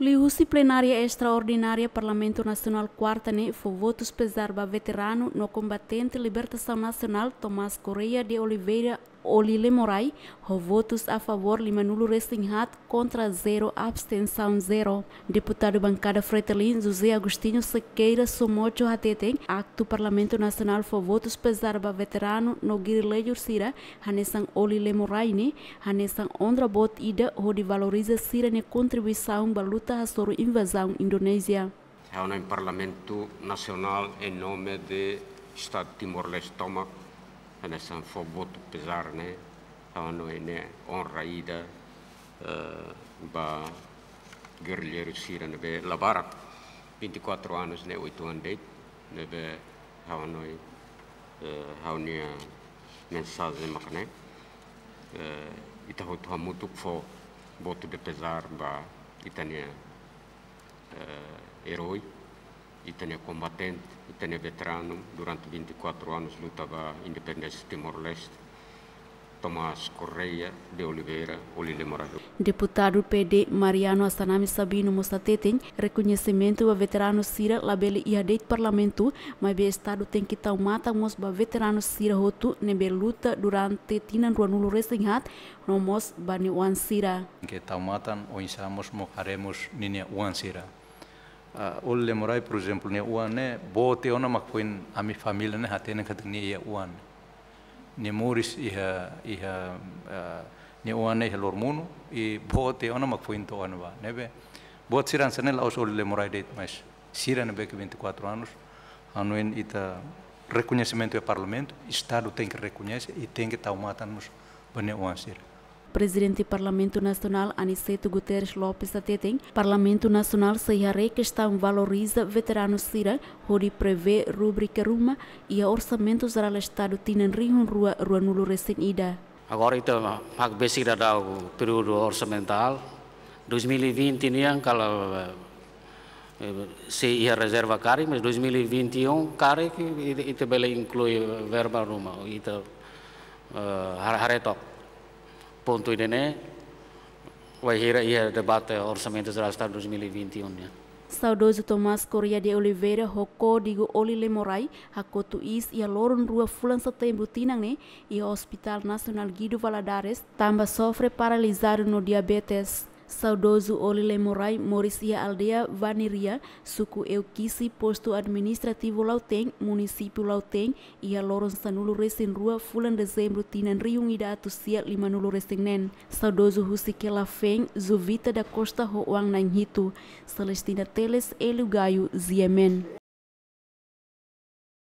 Lihusi plenária extraordinária Parlamento Nacional quarta-ne né? foi votos pesar para veterano no combatente Libertação Nacional Tomás Correia de Oliveira Oli Lemoray, votos a favor, Limanulo Restinghat, contra zero, abstenção zero. Deputado bancada Fretelin, José Agostinho Sequeira, Somocho Hateten, acto Parlamento Nacional, votos pesarba veterano, Nogir Lejur Sira, Hanessan Oli Lemoraine, Hanessan Ondra Bot Ida, onde valoriza Sira ne contribuição para luta a soro invasão Indonésia. Reunião é em Parlamento Nacional em nome do Estado de Timor-Leste, toma hanya sang fobot besar ne anu ini on raida eh, ba gerlier sira ne be labar 24 anos ne 8 an dei ne be anu ini eh, hau ni mensaje makne eh, ita hotu mutuk fo bot de pesar ba itania eroi Itânia combatente, Itânia veterano, durante 24 anos lutava a independência Timor-Leste. Tomás Correia de Oliveira, Olília Morador. Deputado PD Mariano Assanami Sabino Mostatetem, reconhecimento a veterano Cira Labele e Parlamento, mas o Estado tem que mata mos ba veterano Cira Roto, nebe luta durante tina ruanulo resenhat, no mos bani uan Cira. Que tomatan o insamos mojaremos nina uan Cira. Ah, ol le morai por exemplo ne uan ne bo te ona mak poin ami familia ne hatene khat ni ya uan ne moris iha iha ah, ne uan ne helor mun i bo te ona mak poin to anwa ne be bo siran sene la os ol le morai det mas siran be 24 anos anuen ita reconhecimento e parlamento estado tem que reconhece e tem que tomar tanos bane uan siran Presidente do Parlamento Nacional Aniceto Guterres Lopes Atetem, Parlamento Nacional se que está valoriza veterano Sira, Ruri prevê rubrica Ruma e a orçamento geral Estado Tinen Rihun Rua Rua Nulo Recém Ida. Agora itu hak basic ada período orçamental 2020 não, cala se ia reserva care, mas 2021 care que itu bela inclui verba Roma, itu então, uh, eh, haretok ponto ini vai hira ia debate eh, orçamento do Estado 2021 né? Saudoso Tomás Correia de Oliveira Rocó, digo oli lemorai hakotu is ia loron rua fulan setembro tinang ne Hospital Nacional Guido Valadares também sofre paralisado no diabetes. Saudoso Olile Morai, Mauricia Aldea Vaniria, Suku Eukisi, Posto Administrativo Lauteng, Município Lauteng, ia loron sanulu resen rua fulan dezembro tinan riung ida atusia lima nulu resenen. Saudoso Husike Lafeng, Zuvita da Costa Hoang Nanghitu, Celestina Teles Elugayu Ziemen.